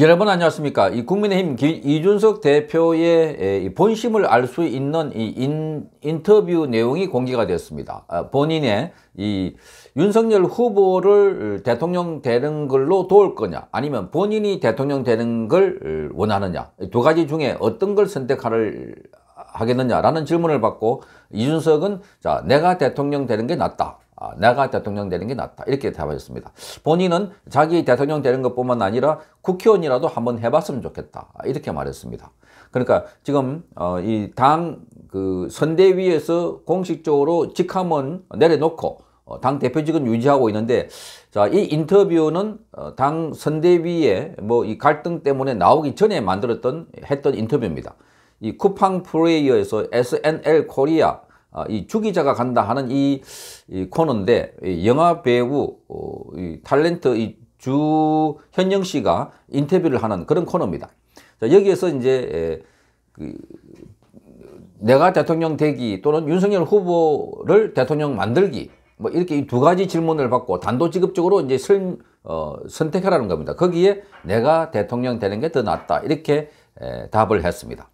여러분 안녕하십니까 이 국민의힘 기, 이준석 대표의 이 본심을 알 수 있는 이 인, 인터뷰 내용이 공개가 되었습니다 아, 본인의 이 윤석열 후보를 어, 대통령 되는 걸로 도울 거냐 아니면 본인이 대통령 되는 걸 어, 원하느냐 두 가지 중에 어떤 걸 선택하를 하겠느냐라는 질문을 받고 이준석은 자 내가 대통령 되는 게 낫다 아, 내가 대통령 되는 게 낫다. 이렇게 답하셨습니다. 본인은 자기 대통령 되는 것뿐만 아니라 국회의원이라도 한번 해봤으면 좋겠다. 아, 이렇게 말했습니다. 그러니까 지금 어, 이 당 그 선대위에서 공식적으로 직함은 내려놓고 어, 당 대표직은 유지하고 있는데 자이 인터뷰는 어, 당 선대위의 뭐 이 갈등 때문에 나오기 전에 만들었던 했던 인터뷰입니다. 이 쿠팡 프레이어에서 SNL 코리아 아, 이 주기자가 간다 하는 이, 이 코너인데 이 영화 배우 어, 이 탤런트 이 주현영 씨가 인터뷰를 하는 그런 코너입니다. 자, 여기에서 이제 에, 그, 내가 대통령 되기 또는 윤석열 후보를 대통령 만들기 뭐 이렇게 두 가지 질문을 받고 단도직입적으로 이제 설, 어, 선택하라는 겁니다. 거기에 내가 대통령 되는 게 더 낫다 이렇게 에, 답을 했습니다.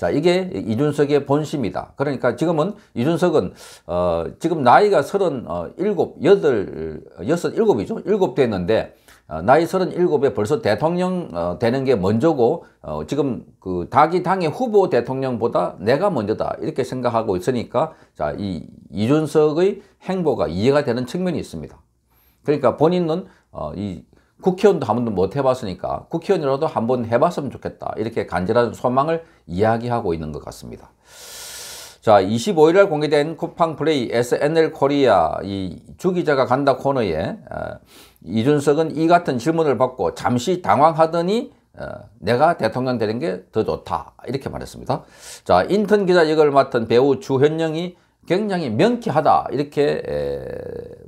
자, 이게 이준석의 본심이다. 그러니까 지금은 이준석은 어, 지금 나이가 37, 8, 6, 7이죠. 7 됐는데 어, 나이 37에 벌써 대통령 어, 되는 게 먼저고 어, 지금 그 자기 당의 후보 대통령보다 내가 먼저다. 이렇게 생각하고 있으니까 자, 이 이준석의 행보가 이해가 되는 측면이 있습니다. 그러니까 본인은 어, 이 국회의원도 한 번도 못 해봤으니까 국회의원이라도 한 번 해봤으면 좋겠다. 이렇게 간절한 소망을 이야기하고 있는 것 같습니다. 자, 25일 날 공개된 쿠팡 플레이 SNL 코리아 이 주기자가 간다 코너에 어, 이준석은 이 같은 질문을 받고 잠시 당황하더니 어, 내가 대통령 되는 게 더 좋다 이렇게 말했습니다. 자, 인턴 기자 역을 맡은 배우 주현영이 굉장히 명쾌하다 이렇게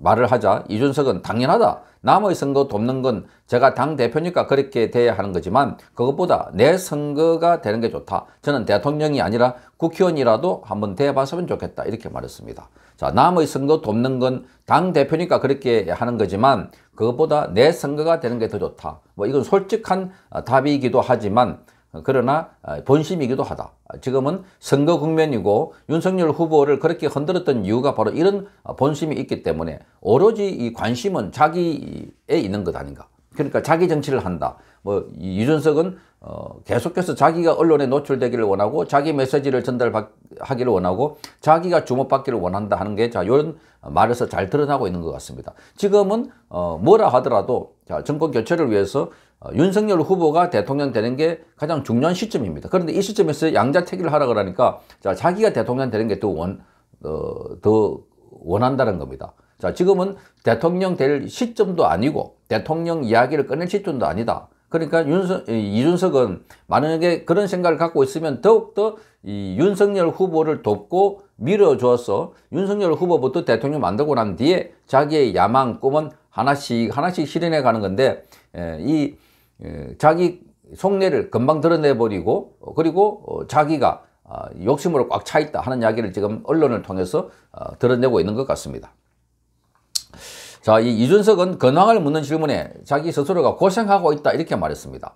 말을 하자 이준석은 당연하다. 남의 선거 돕는 건 제가 당대표니까 그렇게 돼야 하는 거지만 그것보다 내 선거가 되는 게 좋다. 저는 대통령이 아니라 국회의원이라도 한번 대해봤으면 좋겠다 이렇게 말했습니다. 자 남의 선거 돕는 건 당대표니까 그렇게 하는 거지만 그것보다 내 선거가 되는 게 더 좋다. 뭐 이건 솔직한 어, 답이기도 하지만 그러나 아, 본심이기도 하다. 지금은 선거 국면이고 윤석열 후보를 그렇게 흔들었던 이유가 바로 이런 아, 본심이 있기 때문에 오로지 이 관심은 자기에 있는 것 아닌가. 그러니까 자기 정치를 한다. 뭐 유준석은 어 계속해서 자기가 언론에 노출되기를 원하고 자기 메시지를 전달하기를 원하고 자기가 주목받기를 원한다 하는 게자 이런 말에서 잘 드러나고 있는 것 같습니다. 지금은 어, 뭐라 하더라도 자, 정권 교체를 위해서 어, 윤석열 후보가 대통령 되는 게 가장 중요한 시점입니다. 그런데 이 시점에서 양자택일을 하라 그러니까 자, 자기가 대통령 되는 게 더 원, 어, 더 원한다는 겁니다. 자, 지금은 대통령 될 시점도 아니고 대통령 이야기를 꺼낼 시점도 아니다. 그러니까 윤석, 이준석은 만약에 그런 생각을 갖고 있으면 더욱더 이 윤석열 후보를 돕고 밀어줘서 윤석열 후보부터 대통령 만들고 난 뒤에 자기의 야망, 꿈은 하나씩 하나씩 실현해 가는 건데 예, 이 예, 자기 속내를 금방 드러내버리고 그리고 어, 자기가 아, 욕심으로 꽉 차 있다 하는 이야기를 지금 언론을 통해서 어, 드러내고 있는 것 같습니다. 자, 이 이준석은 근황을 묻는 질문에 자기 스스로가 고생하고 있다 이렇게 말했습니다.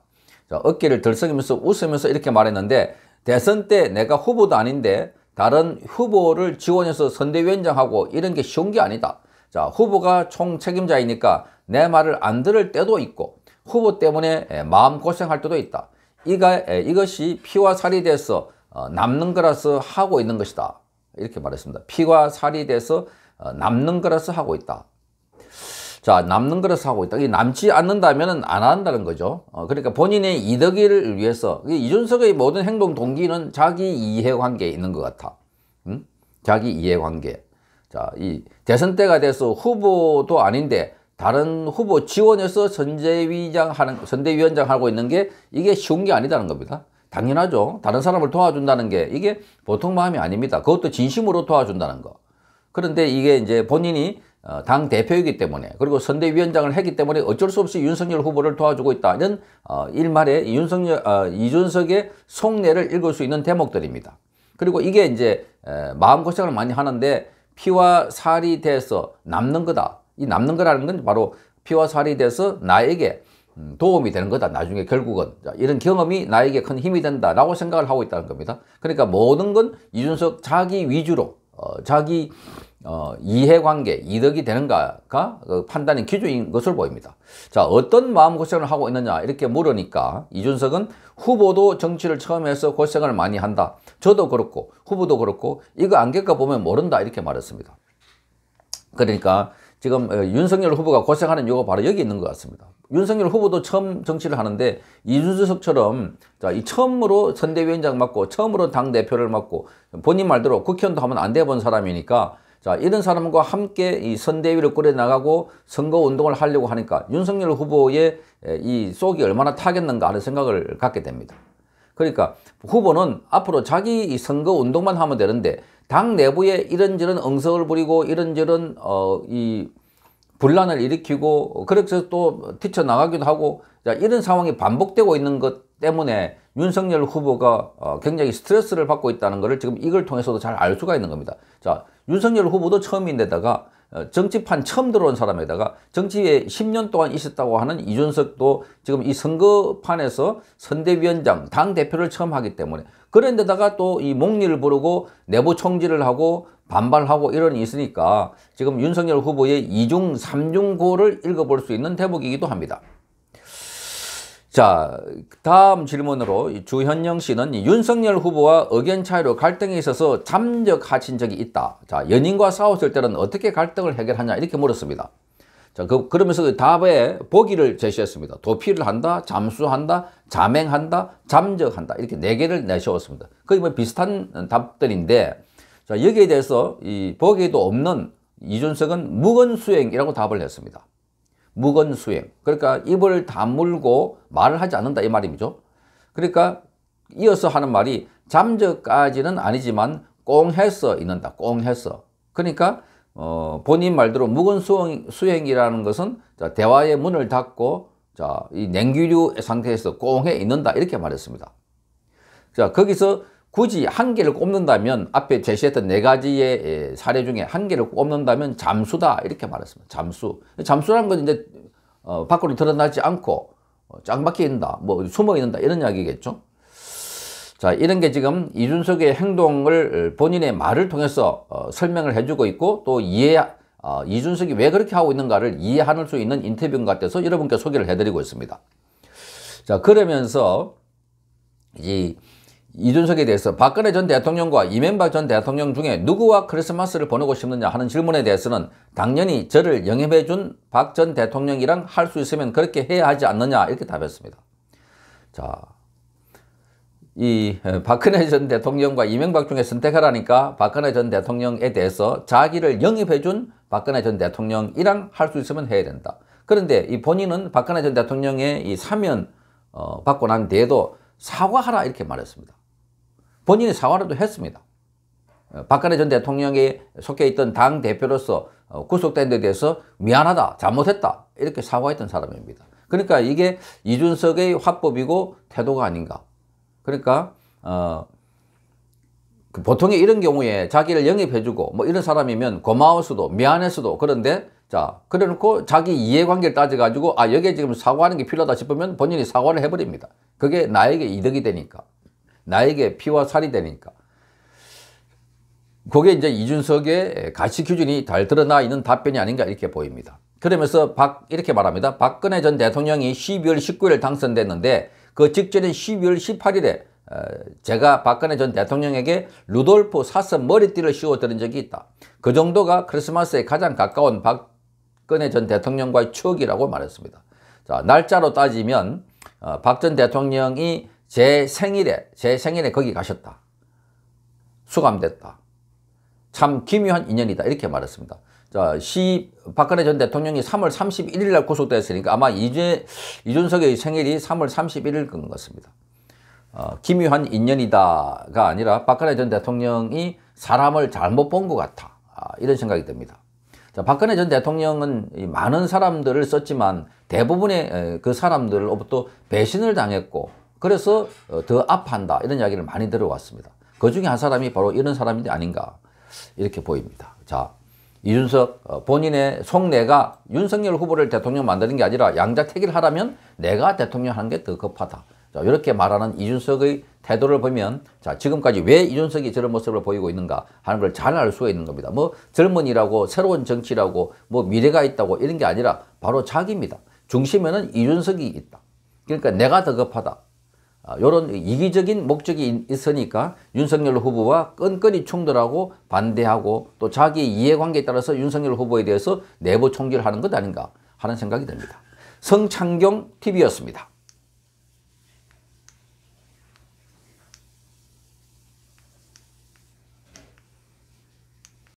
자, 어깨를 들썩이면서 웃으면서 이렇게 말했는데 대선 때 내가 후보도 아닌데 다른 후보를 지원해서 선대위원장하고 이런 게 쉬운 게 아니다. 자, 후보가 총 책임자이니까 내 말을 안 들을 때도 있고 후보 때문에 마음 고생할 때도 있다. 이가, 이것이 피와 살이 돼서 어, 남는 거라서 하고 있는 것이다. 이렇게 말했습니다. 피와 살이 돼서 어, 남는 거라서 하고 있다. 자 남는 것을 사고 있다. 남지 않는다면 안 한다는 거죠. 어, 그러니까 본인의 이득을 위해서 이준석의 모든 행동 동기는 자기 이해관계에 있는 것 같아. 응? 자기 이해관계. 자, 이 대선 때가 돼서 후보도 아닌데 다른 후보 지원해서 선대위장 하는 선대위원장 하고 있는 게 이게 쉬운 게 아니다는 겁니다. 당연하죠. 다른 사람을 도와준다는 게 이게 보통 마음이 아닙니다. 그것도 진심으로 도와준다는 거. 그런데 이게 이제 본인이 어, 당 대표이기 때문에 그리고 선대위원장을 했기 때문에 어쩔 수 없이 윤석열 후보를 도와주고 있다는 어, 일말의 윤석열 어, 이준석의 속내를 읽을 수 있는 대목들입니다. 그리고 이게 이제 마음고생을 많이 하는데 피와 살이 돼서 남는 거다. 이 남는 거라는 건 바로 피와 살이 돼서 나에게 음, 도움이 되는 거다. 나중에 결국은 이런 경험이 나에게 큰 힘이 된다라고 생각을 하고 있다는 겁니다. 그러니까 모든 건 이준석 자기 위주로 자기 어, 이해관계, 이득이 되는가가 그 판단의 기준인 것을 보입니다. 자, 어떤 마음고생을 하고 있느냐 이렇게 물으니까 이준석은 후보도 정치를 처음 해서 고생을 많이 한다. 저도 그렇고 후보도 그렇고 이거 안 겪어보면 모른다 이렇게 말했습니다. 그러니까 지금 어, 윤석열 후보가 고생하는 이유가 바로 여기 있는 것 같습니다. 윤석열 후보도 처음 정치를 하는데 이준석처럼 자, 이 처음으로 선대위원장 맡고 처음으로 당대표를 맡고 본인 말대로 국회의원도 하면 안 돼 본 사람이니까 자, 이런 사람과 함께 이 선대위를 꾸려나가고 선거운동을 하려고 하니까 윤석열 후보의 이 속이 얼마나 타겠는가 하는 생각을 갖게 됩니다. 그러니까 후보는 앞으로 자기 선거운동만 하면 되는데 당 내부에 이런저런 응성을 부리고 이런저런 어, 이 분란을 일으키고 그래서 또 티쳐 나가기도 하고 이런 상황이 반복되고 있는 것 때문에 윤석열 후보가 어, 굉장히 스트레스를 받고 있다는 것을 지금 이걸 통해서도 잘 알 수가 있는 겁니다. 자 윤석열 후보도 처음인데다가 어, 정치판 처음 들어온 사람에다가 정치에 10년 동안 있었다고 하는 이준석도 지금 이 선거판에서 선대위원장, 당대표를 처음 하기 때문에 그런 데다가 또 이 목리를 부르고 내부 총질을 하고 반발하고 이런 있으니까 지금 윤석열 후보의 이중삼중고를 읽어볼 수 있는 대목이기도 합니다. 자, 다음 질문으로 주현영 씨는 윤석열 후보와 의견 차이로 갈등이 있어서 잠적하신 적이 있다. 자, 연인과 싸웠을 때는 어떻게 갈등을 해결하냐 이렇게 물었습니다. 자, 그, 그 러면서그 답에 보기를 제시했습니다. 도피를 한다, 잠수한다, 자맹한다 잠적한다 이렇게 네 개를 내세웠습니다. 거의 뭐 비슷한 답들인데 자, 여기에 대해서 이 보기에도 없는 이준석은 묵은 수행이라고 답을 했습니다. 무건 수행. 그러니까 입을 다물고 말을 하지 않는다 이 말이죠. 그러니까 이어서 하는 말이 잠적까지는 아니지만 꽁해서 있는다. 꽁해서. 그러니까 어, 본인 말대로 묵은 수행이라는 것은 자, 대화의 문을 닫고 자, 이 냉기류 상태에서 꽁해 있는다 이렇게 말했습니다. 자, 거기서 굳이 한 개를 꼽는다면 앞에 제시했던 네 가지의 예, 사례 중에 한 개를 꼽는다면 잠수다 이렇게 말했습니다. 잠수. 잠수라는 건 이제 어, 밖으로 드러나지 않고 어, 짱박혀 있는다, 뭐 숨어 있는다 이런 이야기겠죠. 자 이런 게 지금 이준석의 행동을 어, 본인의 말을 통해서 어, 설명을 해주고 있고 또 이해 어, 이준석이 왜 그렇게 하고 있는가를 이해할 수 있는 인터뷰인 것 같아서 여러분께 소개를 해드리고 있습니다. 자 그러면서 이 이준석에 대해서 박근혜 전 대통령과 이명박 전 대통령 중에 누구와 크리스마스를 보내고 싶느냐 하는 질문에 대해서는 당연히 저를 영입해 준 박 전 대통령이랑 할 수 있으면 그렇게 해야 하지 않느냐 이렇게 답했습니다. 자, 이 박근혜 전 대통령과 이명박 중에 선택하라니까 박근혜 전 대통령에 대해서 자기를 영입해 준 박근혜 전 대통령이랑 할 수 있으면 해야 된다. 그런데 이 본인은 박근혜 전 대통령의 이 사면 어, 받고 난 뒤에도 사과하라 이렇게 말했습니다. 본인이 사과라도 했습니다. 어, 박근혜 전 대통령에 속해 있던 당 대표로서 어, 구속된 데 대해서 미안하다, 잘못했다 이렇게 사과했던 사람입니다. 그러니까 이게 이준석의 화법이고 태도가 아닌가. 그러니까 어, 그 보통의 이런 경우에 자기를 영입해주고 뭐 이런 사람이면 고마울 수도 미안할 수도 그런데 자 그래놓고 자기 이해관계를 따져가지고 아 여기에 지금 사과하는 게 필요하다 싶으면 본인이 사과를 해버립니다. 그게 나에게 이득이 되니까. 나에게 피와 살이 되니까. 그게 이제 이준석의 가치 기준이 잘 드러나 있는 답변이 아닌가 이렇게 보입니다. 그러면서 박, 이렇게 말합니다. 박근혜 전 대통령이 12월 19일 당선됐는데 그 직전인 12월 18일에 어, 제가 박근혜 전 대통령에게 루돌프 사슴 머리띠를 씌워드린 적이 있다. 그 정도가 크리스마스에 가장 가까운 박근혜 전 대통령과의 추억이라고 말했습니다. 자, 날짜로 따지면 어, 박전 대통령이 제 생일에, 제 생일에 거기 가셨다. 수감됐다. 참 기묘한 인연이다. 이렇게 말했습니다. 자, 시, 박근혜 전 대통령이 3월 31일 날 구속됐으니까 아마 이제, 이준석의 생일이 3월 31일 건 같습니다. 어, 기묘한 인연이다가 아니라 박근혜 전 대통령이 사람을 잘못 본 것 같아. 아, 이런 생각이 듭니다. 자, 박근혜 전 대통령은 많은 사람들을 썼지만 대부분의 그 사람들로부터 배신을 당했고 그래서 어, 더 아파한다 이런 이야기를 많이 들어왔습니다. 그 중에 한 사람이 바로 이런 사람이 아닌가 이렇게 보입니다. 자 이준석 어, 본인의 속내가 윤석열 후보를 대통령 만드는 게 아니라 양자택일 하라면 내가 대통령 하는 게 더 급하다. 자, 이렇게 말하는 이준석의 태도를 보면 자 지금까지 왜 이준석이 저런 모습을 보이고 있는가 하는 걸 잘 알 수가 있는 겁니다. 뭐 젊은이라고 새로운 정치라고 뭐 미래가 있다고 이런 게 아니라 바로 자기입니다. 중심에는 이준석이 있다. 그러니까 내가 더 급하다. 이런 아, 이기적인 목적이 있으니까 윤석열 후보와 끈끈이 충돌하고 반대하고 또 자기 이해관계에 따라서 윤석열 후보에 대해서 내부 총질하는 것 아닌가 하는 생각이 듭니다. 성창경 TV였습니다.